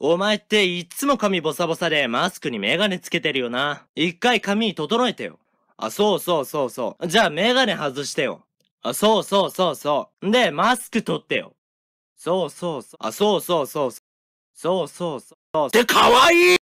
お前っていっつも髪ボサボサでマスクにメガネつけてるよな。一回髪整えてよ。あ、そうそうそうそう。じゃあメガネ外してよ。あ、そうそうそうそう。で、マスク取ってよ。そうそうそう。あ、そうそうそうそう。そうそうで、かわいい